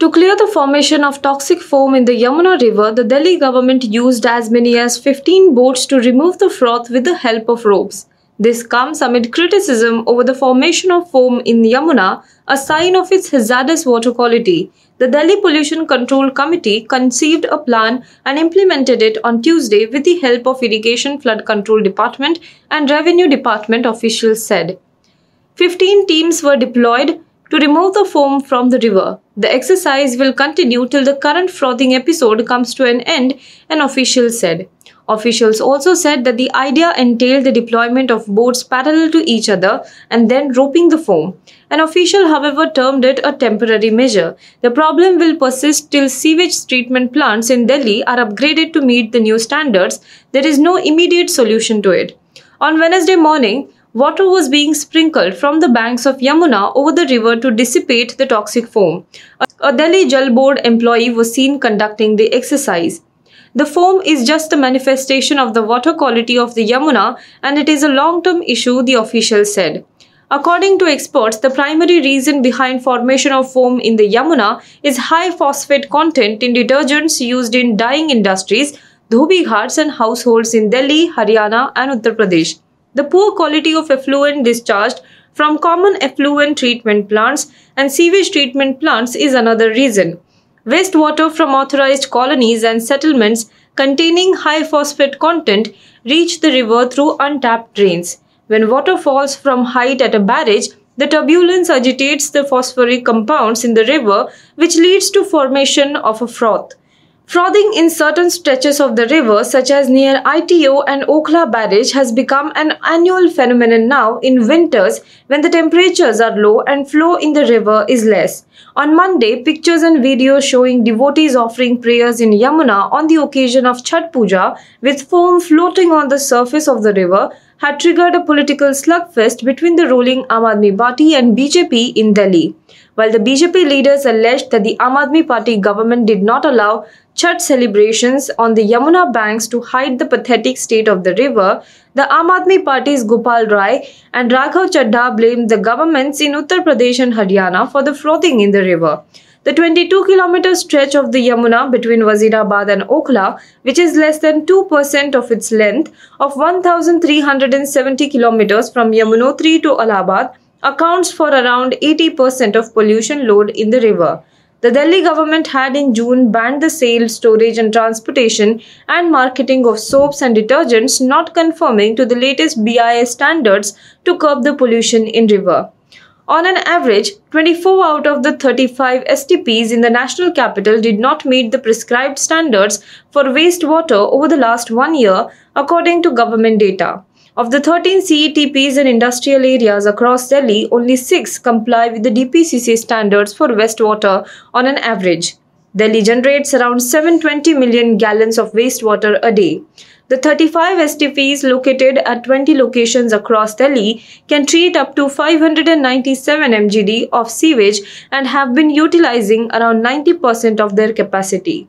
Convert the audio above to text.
To clear the formation of toxic foam in the Yamuna River, the Delhi government used as many as 15 boats to remove the froth with the help of ropes. This comes amid criticism over the formation of foam in Yamuna, a sign of its hazardous water quality. The Delhi Pollution Control Committee conceived a plan and implemented it on Tuesday with the help of Irrigation Flood Control Department and Revenue Department officials said. 15 teams were deployed to remove the foam from the river. The exercise will continue till the current frothing episode comes to an end, an official said. Officials also said that the idea entailed the deployment of boats parallel to each other and then roping the foam. An official, however, termed it a temporary measure. The problem will persist till sewage treatment plants in Delhi are upgraded to meet the new standards. There is no immediate solution to it. On Wednesday morning, Water was being sprinkled from the banks of Yamuna over the river to dissipate the toxic foam. A Delhi Jal Board employee was seen conducting the exercise. The foam is just a manifestation of the water quality of the Yamuna and it is a long-term issue, the official said. According to experts, the primary reason behind formation of foam in the Yamuna is high phosphate content in detergents used in dyeing industries, dhobi ghats and households in Delhi, Haryana and Uttar Pradesh the poor quality of effluent discharged from common effluent treatment plants and sewage treatment plants is another reason. Wastewater from authorized colonies and settlements containing high phosphate content reach the river through untapped drains. When water falls from height at a barrage, the turbulence agitates the phosphoric compounds in the river, which leads to formation of a froth. Frothing in certain stretches of the river, such as near ITO and Okhla Barrage, has become an annual phenomenon now in winters when the temperatures are low and flow in the river is less. On Monday, pictures and videos showing devotees offering prayers in Yamuna on the occasion of Chhat Puja with foam floating on the surface of the river had triggered a political slugfest between the ruling Aam Aadmi Party and BJP in Delhi. While the BJP leaders alleged that the Aam Aadmi Party government did not allow Chhat celebrations on the Yamuna banks to hide the pathetic state of the river, the Aam Aadmi Party's Gopal Rai and Raghav Chadha blamed the governments in Uttar Pradesh and Haryana for the frothing in the river. The 22 kilometer stretch of the Yamuna between Wazirabad and Okhla, which is less than 2% of its length of 1370 kilometers from Yamunotri to Allahabad, accounts for around 80% of pollution load in the river. The Delhi government had in June banned the sale, storage and transportation and marketing of soaps and detergents not conforming to the latest BIS standards to curb the pollution in river. On an average, 24 out of the 35 STPs in the national capital did not meet the prescribed standards for wastewater over the last one year, according to government data. Of the 13 CETPs in industrial areas across Delhi, only 6 comply with the DPCC standards for wastewater on an average. Delhi generates around 720 million gallons of wastewater a day. The 35 STPs located at 20 locations across Delhi can treat up to 597 MGD of sewage and have been utilizing around 90% of their capacity.